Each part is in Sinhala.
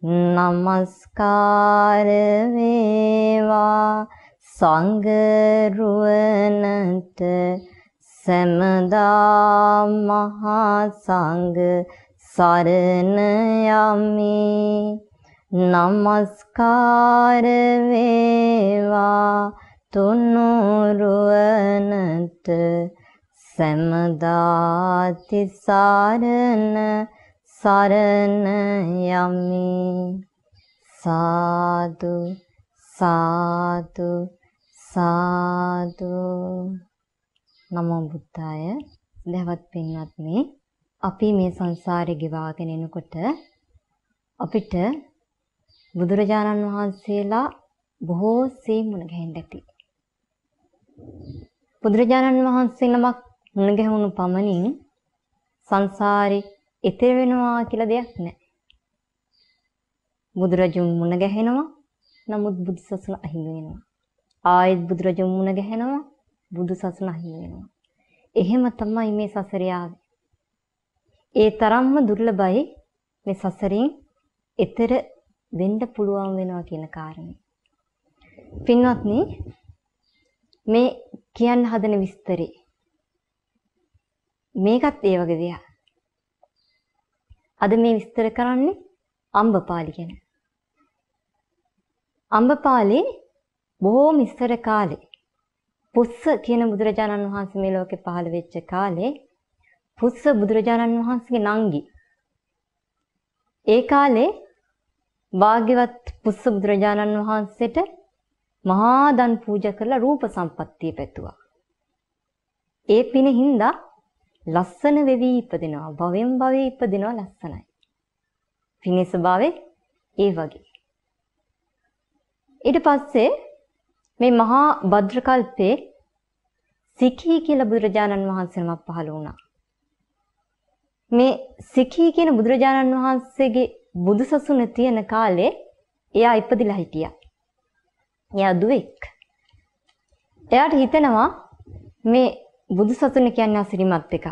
නමස්කාර වේවා සංඝ රුවනට සමදා මහා සංඝ සරණ යමි නමස්කාර වේවා තුනුරුවනට සමදා තිසරණ සරණ යමි සාදු සාදු සාදු නමෝ බුද්ධාය දවස් පින්වත්නි අපි මේ සංසාරේ ගෙවාගෙන එනකොට අපිට බුදුරජාණන් වහන්සේලා බොහෝ සේ මුණ ගැහෙන්න ඇති බුදුරජාණන් වහන්සේ නමක් මුණ ගැහුණු පමණින් සංසාරේ එතෙර වෙනවා කියලා දෙයක් නැහැ. බුදුරජුන් මුණ ගැහෙනවා. නමුත් බුදු සසුන අහිමි වෙනවා. ආයෙත් බුදුරජුන් මුණ ගැහෙනවා. බුදු සසුන අහිමි වෙනවා. එහෙම තමයි මේ සසර ඒ තරම්ම දුර්ලභයි මේ සසරින් එතෙර වෙන්න පුළුවන් වෙනවා කියන කාරණේ. පින්වත්නි මේ කියන්න හදන විස්තරේ මේකත් ඒ වගේ දෙයක්. අද මේ විස්තර කරන්නේ අම්බපාලි ගැන. අම්බපාලි බොහෝම ඉස්සර කාලේ පුස්ස කියන බුදුරජාණන් වහන්සේ මේ ලෝකේ පහළ වෙච්ච කාලේ පුස්ස බුදුරජාණන් වහන්සේගේ නංගි. ඒ කාලේ භාග්‍යවත් පුස්ස බුදුරජාණන් වහන්සේට මහා දන් පූජා කරලා රූප සම්පත්තිය පැතුවා. ඒ පින හින්දා ලස්සන වෙවි ඉපදෙනවා. භවෙන් භවේ ඉපදෙනවා ලස්සනයි. පිනේ ස්වභාවය ඒ වගේ. ඊට පස්සේ මේ මහා භද්‍රකල්පේ සිඛී කියලා බුදුරජාණන් වහන්සේ නමක් පහළ වුණා. මේ සිඛී කියන බුදුරජාණන් වහන්සේගේ බුදුසසුන තියෙන කාලේ එයා ඉපදිලා හිටියා. එයා දුවෙක්. එයාට හිතෙනවා මේ බුදුසසුන කියන්නේ අසිරිමත් එකක්.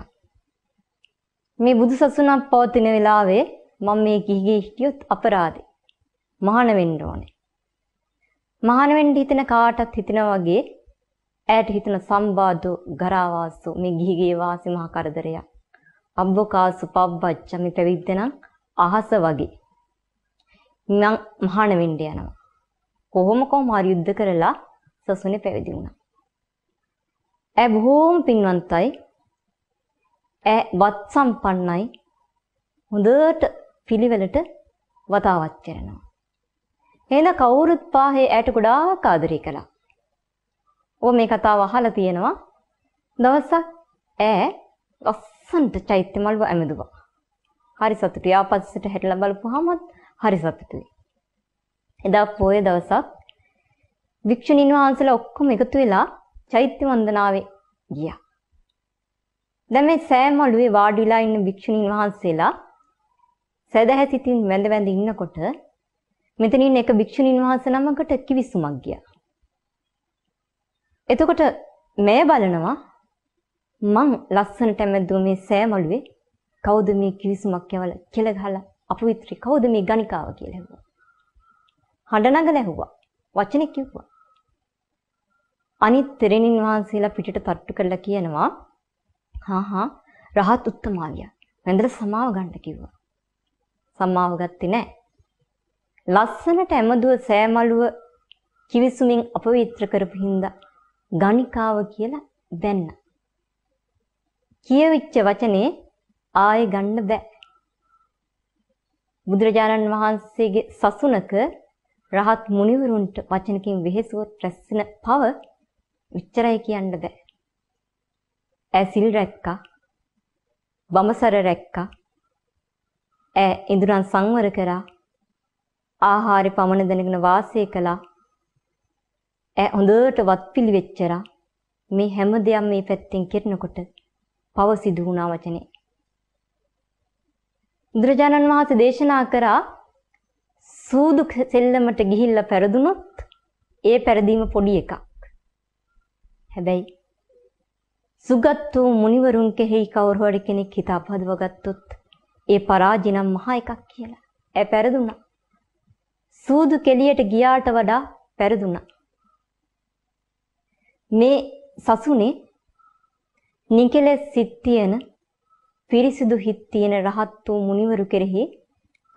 මේ බුදුසසුනක් පවතින වෙලාවේ මම මේ කිහිගේ හිටියොත් අපරාධේ. මහාන වෙන්න ඕනේ. මහාන වෙන්න හිතෙන කාටත් හිතෙනා වගේ ඈට හිතන සම්බාධෝ ගරාවාසු මේ ගිහිගේ වාසි මහ කරදරය. අබ්බකාසු පබ්බච්ච මේ පැවිද්ද නම් අහස වගේ. නම් මහාන වෙන්න යනවා. කොහොම කොහොම හරි යුද්ධ කරලා සසුනේ පැවිදි වුණා. ඇ බොහෝම පින්වන්තයි. ඇ වත් සම්පන්නයි. හොඳට පිළිවෙලට වතාවත් කරනවා. එහෙනම් කවුරුත් පාහේ ඇයට ගොඩාක් ආදරය කළා. ඔබ මේ කතාව අහලා තියෙනවා. දවසක් ඈ ලස්සනට චෛත්‍ය මල්ව ඇමදුවා. හරි සතුටුයි. ආපස්සට හැටලා බලපුවාමත් හරි සතුටුයි. එදා පොයේ දවසක් වික්ෂුණීන් වහන්සේලා ඔක්කොම එකතු වෙලා චෛත්‍ය වන්දනාවේ ගියා. දැන් මේ සෑම අළුවේ වාඩිලා ඉන්න භික්ෂුණීන් වහන්සේලා සදහැසිතින් වැඳ වැඳ ඉන්නකොට මෙතනින් එක භික්ෂුණීන් වහන්සේ නමකට කිවිසුමක් ගියා. එතකොට මේ බලනවා මං ලස්සනට ඇමැද්දුව මේ සෑමළුවේ කවුද මේ කිවිසුමක් යවල කෙල ගහලා අපවිත්‍රි කවුද මේ ගණිකාව කියලා ඇහුවා. හඬ නගලා ඇහුවා. වචනේ කිව්වා. අනිත් තෙරණින් වහන්සේලා පිටට තට්ටු කරලා කියනවා හා හා රහත් උත්තමාවිය. වැඳලා සමාව ගන්න කිව්වා. සමාව ගත්තේ නැහැ. ලස්සනට ඇමදුව සෑමලුව කිවිසුමින් අපවිත්‍ර කරපු හින්දා ගණිකාව කියලා දැන්න. කියවිච්ච වචනේ ආයෙ ගන්න බෑ. බුදුරජාණන් වහන්සේගේ සසුනක රහත් මුනිවරුන්ට වචනකින් වෙහෙසුව රැස්සින පව විච්චරයි කියන්න බෑ. ඇසිල් රැක්කා. වමසර රැක්කා. ඈ ඉඳුරන් සංවර කරා. ආහාරය පමණ දැනගෙන වාසය කළා. ඈ හොඳට වත්පිලි වෙච්චරා. මේ හැම දෙයක් මේ පැත්තෙන් කරනකොට පව සිදු වුණා වචනේ. බුදුරජාණන් වහන්සේ දේශනා කරා සූදු සෙල්ලමට ගිහිල්ලා පෙරදුනොත් ඒ පෙරදීම පොඩි එකක්. හැබැයි සුගත් වූ මුනිවරුන් කෙරෙහි කවුරු හරි කෙනෙක් හිත අපහදව ගත්තොත් ඒ පරාජය නම් මහා එකක් කියලා. ඒ පෙරදුනා. සූදු කෙලියට ගියාට වඩා පෙරදුනා. මේ සසුනේ නිකලෙස් සිත් තියෙන පිරිසිදු හිත් තියෙන රහත් වූ මුනිවරු කෙරෙහි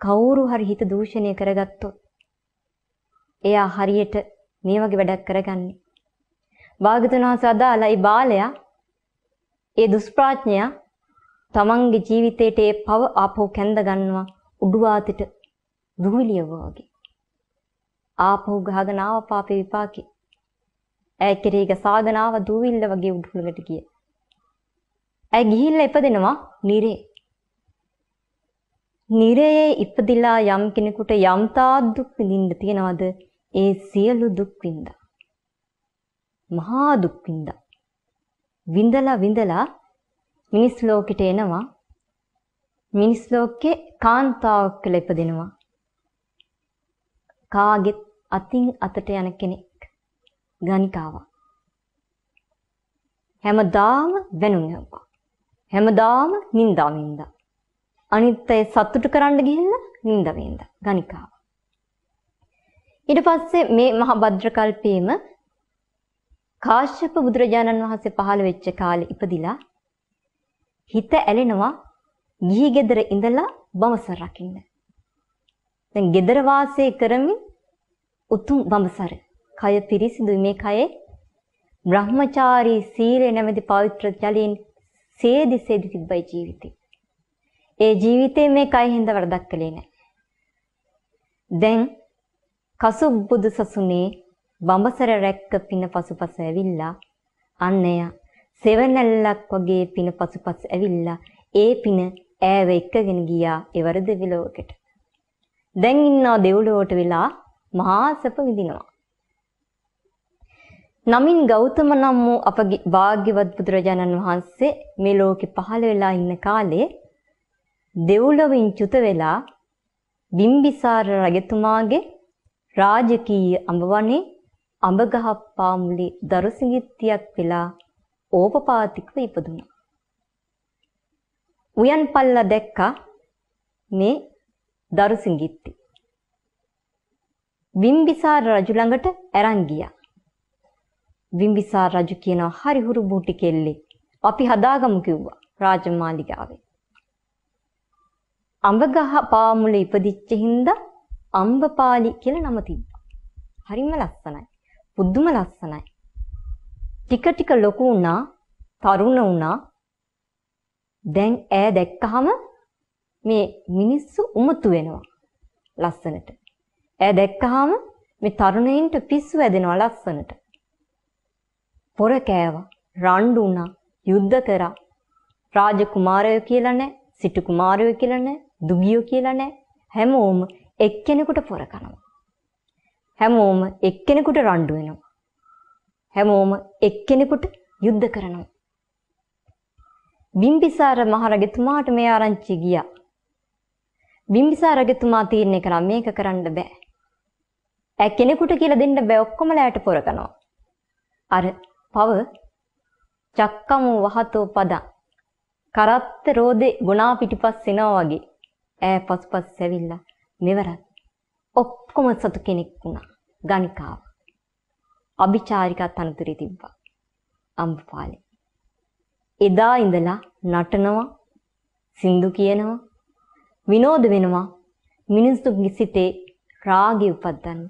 කවුරු හරි හිත දූෂණය කරගත්තොත් එයා හරියට මේ වගේ වැඩක් කරගන්නේ භාගතුන් වහන්සේ අදාළයි බාලයා ඒ දුෂ්ප්‍රඥයා තමන්ගේ ජීවිතේට ඒ පව ආපෝ කැඳ ගන්නවා උඩු ආතෙට දුවිලිය වගේ ආපෝ ගහගෙන ආව පාපේ විපාකේ ඇය කෙරෙහික සාගනාව දුවිල්ල වගේ උඩුලකට ගිය ඇය ගිහිල්ලා ඉපදෙනවා නිරේ නිරයේ ඉපදිලා යම් කෙනෙකුට යම් තාක් දුක් විඳින්න තියනවද ඒ සියලු දුක් විඳා මහා දුක් විඳා. විඳලා විඳලා මිනිස් ලෝකෙට එනවා. මිනිස් ලෝකේ කාන්තාවක් කියලා ඉපදෙනවා. කාගෙත් අතින් අතට යන කෙනෙක් ගණිකාවක්. හැමදාම වෙනුන් යනවා. හැමදාම නින්දා වින්දා. අනිත් අය සතුටු කරන්න ගිහිල්ලා නින්දා වින්දා ගණිකාව. ඊට පස්සේ මේ මහා භද්‍රකල්පයේම කාශ්‍යප බුදුරජාණන් වහන්සේ පහළ වෙච්ච කාලේ ඉපදිලා හිත ඇලෙනවා ගිහි ගෙදර ඉඳලා බඹසර රකින්න. දැන් ගෙදර වාසය කරමින් උතුම් බඹසර. කය පිරිසිදු මේ කයේ බ්‍රහ්මචාරී සීලය නැමැති පවිත්‍ර ජලයෙන් සේදි සේදි තිබ්බයි ජීවිතේ. ඒ ජීවිතේ මේ කය හිඳ වරදක් කළේ නැහැ. දැන් කසුබුදු සසුනේ බඹසර රැක්ක පින පසුපස ඇවිල්ලා අන්නය සෙවණැල්ලක් වගේ පින පසුපස ඇවිල්ලා ඒ පින ඈව එක්කගෙන ගියා එවර දෙවිලෝකට. දැන් ඉන්නා දෙව්ලොවට වෙලා මහා සැප විඳිනවා. නමින් ගෞතම නම් වූ අපගේ වාග්යවත් බුදුරජාණන් වහන්සේ මේ ලෝකෙ පහළ වෙලා ඉන්න කාලේ දෙව්ලොවින් චුත වෙලා බිම්බිසාර රජතුමාගේ රාජකීය අඹවණේ අඹගහ පාමුලි දරුසිඟිත්තියක් වෙලා ඕපපාතිකව ඉපදුණා. උයන් පල්ලා දැක්කා මේ දරුසිඟිත්ති. විම්බිසාර රජු ළඟට ඇරන් ගියා. විම්බිසාර රජු කියනවා හරි හුරු බූටි කෙල්ලේ අපි හදාගමු කිව්වා රාජමාලිගාවේ. අඹගහ පාමුල ඉපදිච්ච හින්දා අම්බපාලි කියලා නම තිබ්බා. හරිම ලස්සනයි. පුදුම ලස්සනයි. ටික ටික ලොකු වුණා, තරුණ වුණා. දැන් ඈ දැක්කහම මේ මිනිස්සු උමතු වෙනවා ලස්සනට. ඈ දැක්කහම මේ තරුණයින්ට පිස්සු ඇදෙනවා ලස්සනට. පොර කෑවා, රණ්ඩු වුණා, යුද්ධ කරා. රාජකුමාරයෝ කියලා නැහැ, සිටු කුමාරයෝ කියලා නැහැ, දුගියෝ කියලා නැහැ. හැමෝම එක්කෙනෙකුට පොර කනවා. හැමෝම එක්කෙනෙකුට රණ්ඩු වෙනවා. හැමෝම එක්කෙනෙකුට යුද්ධ කරනවා. බිම්බිසාර මහරජතුමාට මේ ආරංචි ගියා. බිම්බිසාර රජතුමා තීරණය කළා මේක කරන්න බෑ. ඇ කෙනෙකුට කියලා දෙන්න බෑ ඔක්කොමලාට පොරකනවා. අර පව චක්කමු වහතෝ පදං කරත්ත රෝදේ ගුණා පිටිපස් එනවා වගේ ඈ පස්පස් ඇවිල්ලා මෙවරත් ඔක්කොම සතු කෙනෙක් වුණා. ගණිකාව. අභිචාරිකා තනතුරේ තිබ්බා. අම්පාලේ. එදා ඉඳලා නටනවා සින්දු කියනවා විනෝද වෙනවා මිනිස්සුන්ගේ සිතේ රාගය උපද්දන්න.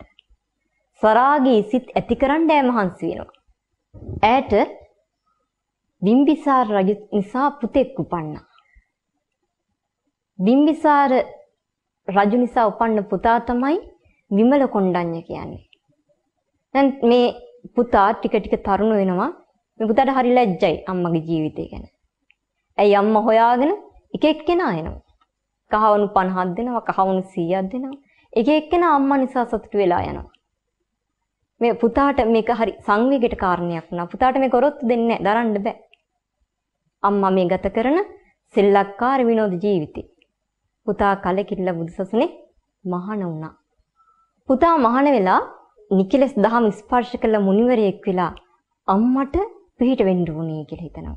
ස්වරාගී සිත් ඇතිකරන්න ඈ මහන්සි වෙනවා. ඈට බිම්බිසාර රජු නිසා පුතෙක් උපන්නා. බිම්බිසාර රජු නිසා උපන්න පුතා තමයි විමල කොණ්ඩඤ්ඤ කියන්නේ. දැන් මේ පුතා ටික ටික තරුණ වෙනවා. මේ පුතාට හරි ලැජ්ජයි අම්මගේ ජීවිතය ගැන. ඇයි අම්මා හොයාගෙන එක එක්කෙනා එනවා. කහවණු 50ක් දෙනවා, කහවණු 100ක් දෙනවා. එක එක්කෙනා අම්මා නිසා සතුටු වෙලා යනවා. මේ පුතාට මේක හරි සංවේගයට කාරණයක් වුණා. පුතාට මේක කරොත් දෙන්නේ දරන්න බෑ. අම්මා මේ ගත කරන සෙල්ලක්කාර විනෝද ජීවිතේ. පුතා කලකිරිලා බුදුසසුනේ මහාන වුණා. පුතා මහාන වෙලා නිකලස් දහම් ස්පර්ශ කළ මුනිවරයෙක් වෙලා අම්මට පිහිට වෙන්න ඕනේ කියලා හිතනවා.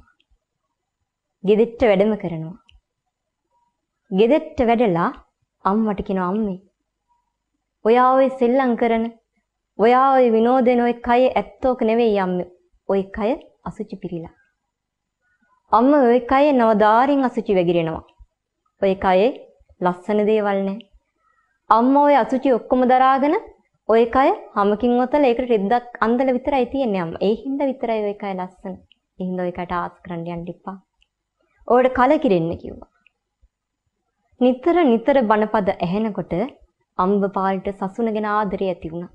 ගෙදෙට්ට වැඩම කරනවා. ගෙදෙට්ට වැඩලා අම්මට කියනවා අම්මේ ඔයා ඔය සෙල්ලම් කරන ඔයා ඔය විනෝදෙන ඔය කය ඇත්තෝක නෙවෙයි අම්මේ. ඔය කය අසුචි පිරিলা. අම්ම ඔය කය නවදාරින් අසුචි වැగిරෙනවා. ඔය කයේ ලස්සන දේවල් නැහැ. අම්ම ඔය අසුචි ඔක්කොම දරාගෙන ඔය කය හැමකින් ඔතල ඒකට රෙද්දක් අන්දල විතරයි තියෙන්නේ අම්මා. ඒ හින්දා විතරයි ඔය කය ලස්සන. ඒ හින්දා ඔය කට ආස් කරන්න යන්න එපා. ඕකට කලකිරෙන්න කිව්වා. නිතර නිතර බණපද ඇහෙනකොට අම්බපාලට සසුන ගැන ආදරය ඇති වුණා.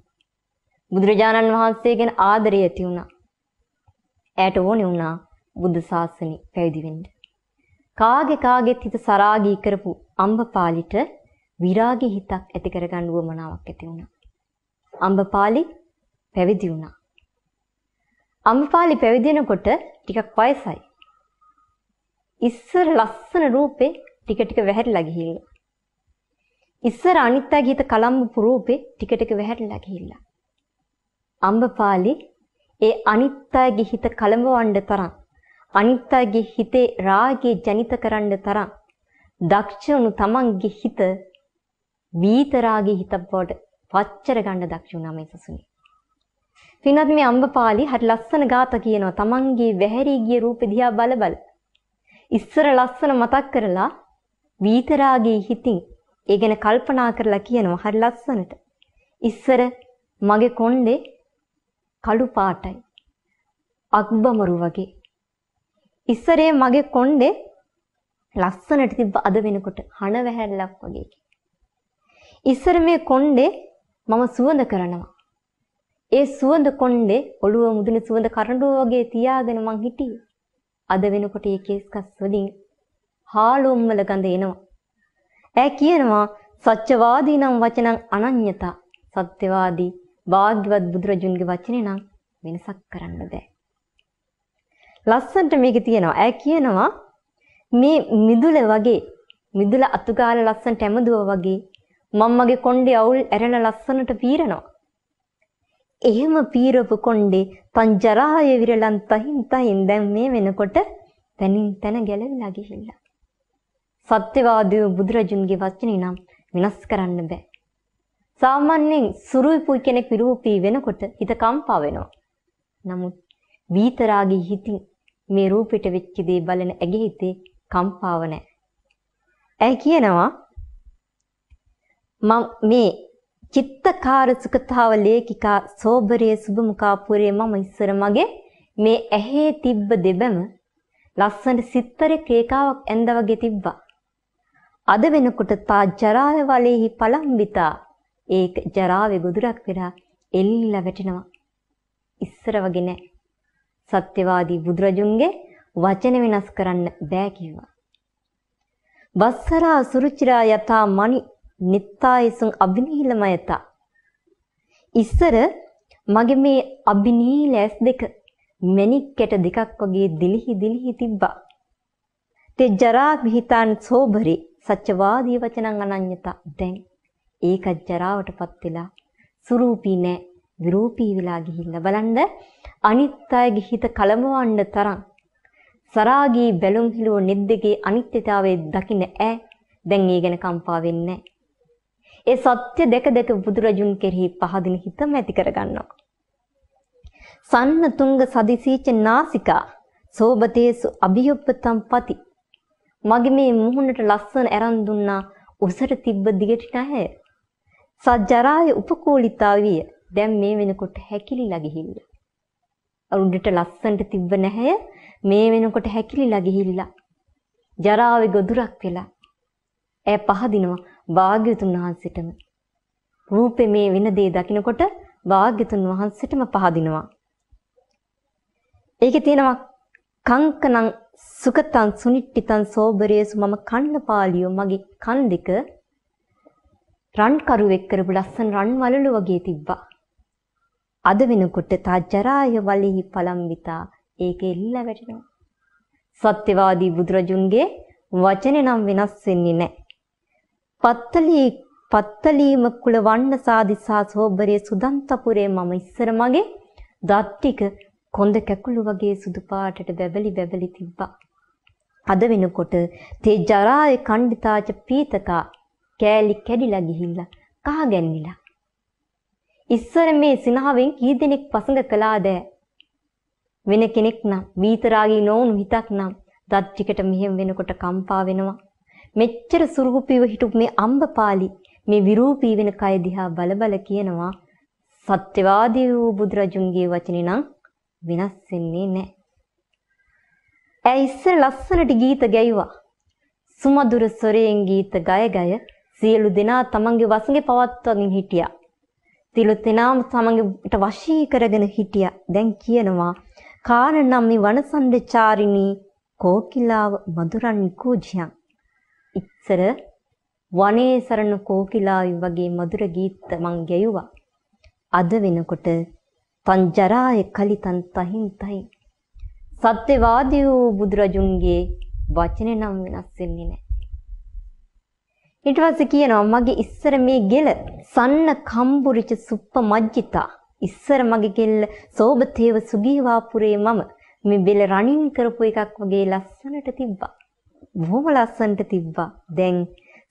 බුදුරජාණන් වහන්සේ ගැන ආදරය ඇති වුණා. ඇයට ඕනේ වුණා බුදු සාසනෙ පැවිදි වෙන්න. කාගේ කාගෙත් හිත සරාගී කරපු අම්බපාලිට විරාගී හිතක් ඇති කරගන්න උවමනාවක් ඇති වුණා. අම්බපාලි පැවිදි වුණා. අම්බපාලි පැවිදි වෙනකොට ටිකක් වයසයි. ඉස්සර ලස්සන රූපේ ටික ටික වැහැරිලා ගිහිල්ලා. ඉස්සර අනිත්‍ය ගීත කලම්බු රූපේ ටික ටික වැහැරිලා ගිහිල්ලා. අම්බපාලි ඒ අනිත්‍යගේ හිත කලඹවන්න තරම් අනිත්‍යගේ හිතේ රාගය ජනිත කරන්න තරම් දක්ෂණු තමන්ගේ හිත වීතරාගී හිතක් බවට පච්චර ගන්න දක්ෂ වුණා මේ සසුනේ. පින්වත් මේ අම්බපාලි හරි ලස්සන ગાත කියනවා තමන්ගේ වැහැරී ගිය රූපෙ දිහා බල බල. ඉස්සර ලස්සන මතක් කරලා වීතරාගේ හිතින් ඒ ගැන කල්පනා කරලා කියනවා හරි ලස්සනට. ඉස්සර මගේ කොණ්ඩේ කළු පාටයි. අක්බමරු වගේ. ඉස්සරේ මගේ කොණ්ඩේ ලස්සනට තිබ්බ අද වෙනකොට හන වැහැරලක් වගේ. ඉස්සර මේ කොණ්ඩේ මම සුවඳ කරනවා. ඒ සුවඳ කොණ්ඩේ ඔළුව මුදුනේ සුවඳ කරඬුව වගේ තියාගෙන මං හිටියේ. අද වෙනකොට ඒ කේස්කස් වලින් හාලොම්වල ගඳ එනවා. ඈ කියනවා සත්‍යවාදී නම් වචනං අනඤ්‍යතා. සත්‍යවාදී වාග්වත් බුදුරජුන්ගේ වචනේ නම් වෙනසක් කරන්න බෑ. ලස්සන්ට මේක තියෙනවා. ඈ කියනවා මේ මිදුල වගේ මිදුල අතුගාල ලස්සන්ට ඇමදුවා වගේ මම්මගේ කොණ්ඩේ අවුල් ඇරලා ලස්සනට පීරනවා. එහෙම පීරපු කොණ්ඩේ පංජරාය විරලන් තහින් තහින් දැන් මේ වෙනකොට තනින් තන ගැලවිලා ගිහිල්ලා. සත්‍යවාදී බුදුරජුන්ගේ වචනේ නම් වෙනස් කරන්න බෑ. සාමාන්‍යයෙන් සුරුයිපුයි කෙනෙක් විරූපී වෙනකොට හිත කම්පා වෙනවා. නමුත් වීතරාගේ හිතින් මේ රූපෙට වෙච්ච දේ බලන ඇගේ හිතේ කම්පාව නැහැ. ඇයි කියනවා මම මේ චිත්තකාරසුකතාව ලේඛිකා සෝබරේ සුභමුකාපුරේ මම ඉස්සර මගේ මේ ඇහි තිබ්බ දෙබම ලස්සන සිත්තරේ කේකාවක් ඇඳ වගේ තිබ්බා. අද වෙනකොට තා ජරාව වලෙහි පලම්බිතා ඒක ජරාවේ ගොදුරක් වෙලා එල්ලිලා වැටෙනවා. ඉස්සර වගේ නෑ. සත්‍යවාදී බුදුරජුන්ගේ වචන වෙනස් කරන්න බෑ කියනවා. වස්සරා සුරුචිරා යතා මනි නිත්තායසුන් අබිනීලමයත ඉස්සර මගේ මේ අබිනීල ඇස් දෙක මැණික් කැට දෙකක් වගේ දිලිහි දිලිහි තිබ්බා තේ ජරා විහිතාන් සෝබරි සත්‍යවාදී වචනං අනඤ්‍යතා දැන් ඒක ජරාවටපත් වෙලා සුරූපී නෑ විරූපී වෙලා ගිහිල්ලා බලන්න අනිත් අයගේ හිත කලමවන්න තරම් සරාගී බැලුම් හිලුව නිද්දගේ අනිත්‍යතාවයේ දකින්න ඈ දැන් ඒ ගැන කම්පා වෙන්නේ නෑ ඒ සත්‍ය දෙක දෙක බුදුරජුන් කෙරෙහි පහදින හිතම ඇති කරගන්නවා. සන්නතුංග සදිසීච නාසිකා සෝබතේසු අභියොප්පතම් පති මගේ මේ මුහුණට ලස්සන ඇරන් දුන්නා උසට තිබ්බ දිගට නැහැ සජ්ජරාය උපකූලිතාවිය දැන් මේ වෙනකොට හැකිලිලා ගිහිල්ලා අරුණට ලස්සනට තිබ්බ නැහැ මේ වෙනකොට හැකිලිලා ගිහිල්ලා ජරාවේ ගොදුරක් වෙලා ඈ පහදිනවා වාග්‍යතුන් වහන්සේටම රූපේ මේ වෙන දේ දකිනකොට වාග්‍යතුන් වහන්සේටම පහදිනවා. ඒකේ තියෙනවා කංකනං සුකතං සුනිට්ඨිතං සෝබරේසු මම කන්නපාලියෝ මගේ කන් දෙක රන් කරුවෙක් කරපු ලස්සන රන් වලලු වගේ තිබ්බා. අද වෙනකොට තා ජරාය වලිහි පලම්විතා ඒක එල්ල වැටෙනවා. සත්‍යවාදී බුදුරජුන්ගේ වචනේ නම් වෙනස් වෙන්නේ නැහැ. පත්තලී පත්තලීම කුල වන්න සාදිසා සෝබරේ සුදන්තපුරේ මම ඉස්සර මගේ දත් ටික කොන්ද කැකුළු වගේ සුදු පාටට වැවලි වැවලි තිබ්බා. අද වෙනකොට තේ ජරායි කණ්ඩිතාච පීතකා කෑලි කැඩිලා ගිහිල්ලා කහගැන්විලා. ඉස්සර මේ සිනහවෙන් කී දෙනෙක් පසඟ කළාද? වෙන කෙනෙක් නම් වීතරාගී නොවුණු හිතක් නම් දත් ටිකට මෙහෙම වෙනකොට කම්පා වෙනවා. මෙච්චර සුරුපිව හිටපු මේ අම්බපාලි මේ විරූපී වෙන කය දිහා බල බල කියනවා සත්‍යවාදී වූ බුදුරජුන්ගේ වචනේ නම් වෙනස් වෙන්නේ නැහැ. ඇය ඉස්සර ලස්සනට ගීත ගැයුවා. සුමధుර ස්වරයෙන් ගීත ගය ගය සියලු දෙනා තමන්ගේ වසඟේ පවත්වාගෙන හිටියා. සියලු දෙනාම තමන්ගේට වශී කරගෙන හිටියා. දැන් කියනවා කාරණම් මේ වනසන්දචාරිණී කෝකිලාව මధుරන් කුජියන් ඉස්සර වනේ සරණ කෝකිලායු වගේ මధుර ගීත මං ගැයුවා. අද වෙනකොට තංජරාය කලිතන් තහින් තහින් සත්‍යවාදී වූ බුදුරජුන්ගේ වචනේ නම් වෙනස් වෙන්නේ නැහැ. ඊට පස්සේ කියනවා මගේ ඉස්සර මේ ගෙල සන්න කම්බුරිච සුප්ප මජ්ජිතා ඉස්සර මගේ ගෙල්ල සෝබතේව සුගීවාපුරේ මම මේ බෙල රණින් කරපු එකක් වගේ ලස්සනට තිබ්බා. බොහොම ලස්සනට තිබ්බා. දැන්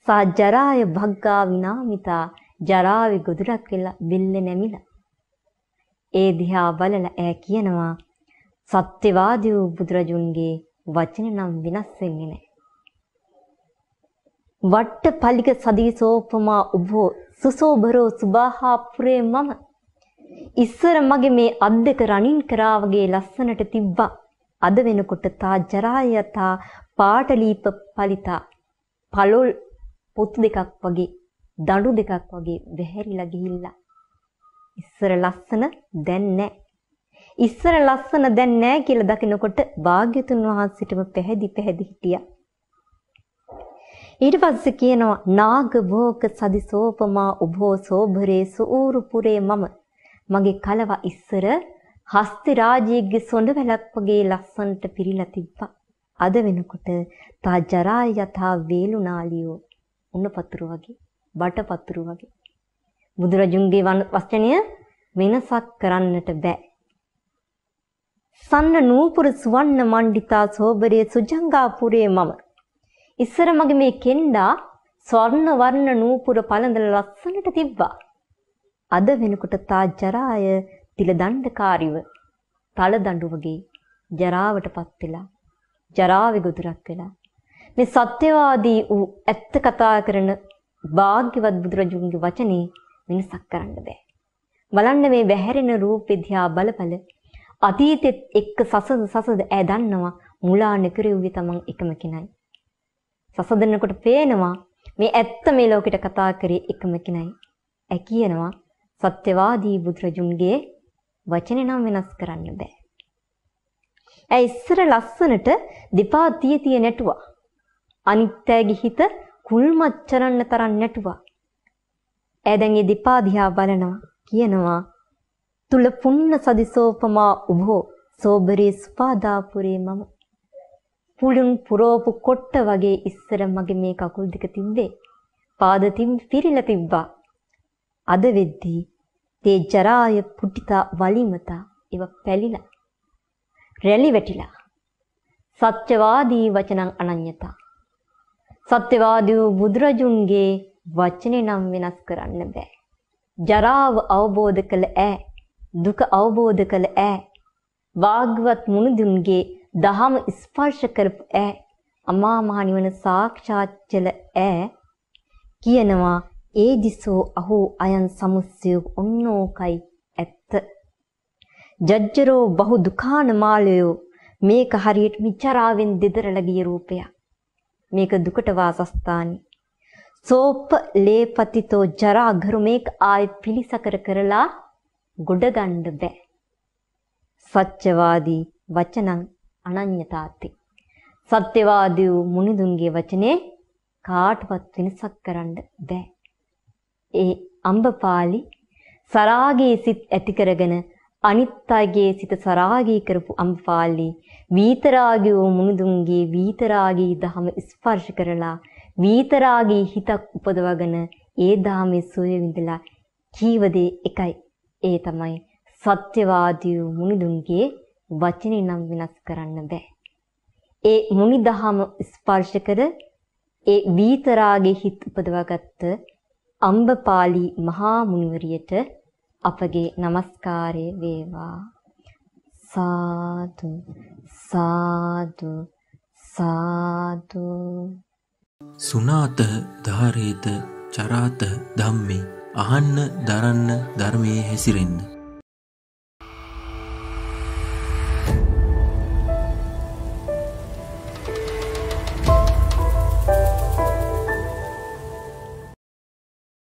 සා ජරාය භග්ගා විනාමිතා ජරාවි ගොදුරක් වෙලා බිල්ල නැමිලා. ඒ දිහා බලලා ඈ කියනවා සත්‍යවාදී වූ බුදුරජුන්ගේ වචන නම් විනාශ වෙන්නේ නැහැ. වට්ට පලික සදීසෝපමා උභෝ සුසෝබරෝ සුභාහා පුරේ මම ඉස්සර මගේ මේ අත් දෙක රණින් කරා වගේ ලස්සනට තිබ්බා. අද වෙනකොට තා ජරායතා පාටලීප පලිතා පළොල් පොත් දෙකක් වගේ දඬු දෙකක් වගේ වැහැරිලා ගිහිල්ලා ඉස්සර ලස්සන දැන් නැහැ. ඉස්සර ලස්සන දැන් නැහැ කියලා දකිනකොට වාග්යතුන් වහන්සේටම පැහැදි පැහැදි හිටියා. ඊට පස්සේ කියනවා නාග භෝක සදිසෝපමා උභෝ සෝභරේසු ඌරු පුරේ මම මගේ කලව ඉස්සර හස්ති රාජීගේ සොඬ වැලක් වගේ ලස්සනට පිරීලා තිබ්බා. අද වෙනකොට තා ජරා යථා වේලුනාලියෝ උණපතුරු වගේ බටපතුරු වගේ බුදුරජුන්ගේ වචනය වෙනසක් කරන්නට බෑ සන්න නූපුර සුවන්න මණ්ඩිතා සෝබරේ සුජංගාපුරේ මම ඉස්සර මගේ මේ කෙන්ඩා ස්වර්ණ වර්ණ නූපුර පළඳල ලස්සනට තිබ්බා අද වෙනකොට තා ජරාය තිල දණ්ඩකාරිව තලදඬු වගේ ජරාවටපත් වෙලා ජරා විගුදුරක් වෙලා මේ සත්‍යවාදී වූ ඇත්ත කතා කරන වාග්යවත් බුදුරජුන්ගේ වචනේ මිනිසක් කරන්න බෑ. බලන්න මේ වැහැරෙන රූපෙ දිහා බලපල අතීතෙත් එක්ක සසද සසද ඈ දන්නවා මුලා නිකරුවේ තමන් එකම කෙනයි. සසදනකොට පේනවා මේ ඇත්ත මේ ලෝකෙට කතා කරේ එකම කෙනයි. ඇ කියනවා සත්‍යවාදී බුදුරජුන්ගේ වචනේ නම් වෙනස් කරන්න බෑ. ඇයි ඉස්සර ලස්සනට දෙපාතිය තිය නැටුවා. අනිත්‍යගේ හිත කුල්මච්චරන්න තරම් නැටුවා. ඇ දැන් ඒ දෙපා දිහා බලනවා කියනවා තුල පුන්න සදිසෝපමා උභෝ සෝබරේ ස්පාදාපුරේ මම පුළුන් පුරෝපු කොට්ට වගේ ඉස්සර මගේ මේ කකුල් දෙක තිබ්බේ පාද තිම් පිරිලා තිබ්බා අද වෙද්දී තේ ජරාය පුටිතා වලිමතා ඒව පැලිලා රැලි වැටිලා. සත්‍යවාදී වචනං අනඤ්‍යතා. සත්‍යවාදී බුදුරජුන්ගේ වචනේ නම් වෙනස් කරන්න බෑ. ජරාව අවබෝධ කළ ඈ, දුක අවබෝධ කළ ඈ, වාග්වත් මුනිදුන්ගේ දහම ස්පර්ශ කරපු ඈ, අමා මහ නිවන සාක්ෂාත් කළ ඈ කියනවා ඒ දිසෝ අහෝ අයන් සමුස්සය ඔන්නෝකයි ජජ්ජරෝ බහු දුකාන මාලයෝ මේක හරියට මිච්චරාවෙන් දෙදරලා ගිය රූපයක්. මේක දුකට වාසස්ථානයි. සෝප ලේපතිතෝ ජරා ගරු මේක ආයි පිලිසකර කරලා ගොඩ ගන්න බෑ. සත්‍යවාදී වචනං අනඤ්‍යතාති. සත්‍යවාදී මුනිදුන්ගේ වචනේ කාටවත් වෙනසක් කරන්න බෑ. ඒ අම්බපාලි සරාගේ සිත් ඇති කරගෙන අනිත් අයගේ සිත සරාගී කරපු අම්පාලි වීතරාගී වූ මුනුදුන්ගේ වීතරාගී දහම ස්පර්ශ කරලා වීතරාගී හිතක් උපදවගෙන ඒ දහමේ සෝය විඳලා කීව දේ එකයි ඒ තමයි සත්‍යවාදී වූ මුනිදුන්ගේ වචනේ නම් වෙනස් කරන්න බෑ ඒ මුනි දහම ස්පර්ශ කර ඒ වීතරාගේ හිත උපදවාගත්ත අම්බපාලි මහා මුනිවරියට අපගේ নমස්කාරය වේවා සාදු සාදු සාදු සුනාත ධාරේත චරාත ධම්මේ අහන්න දරන්න ධර්මයේ හැසිරෙන්න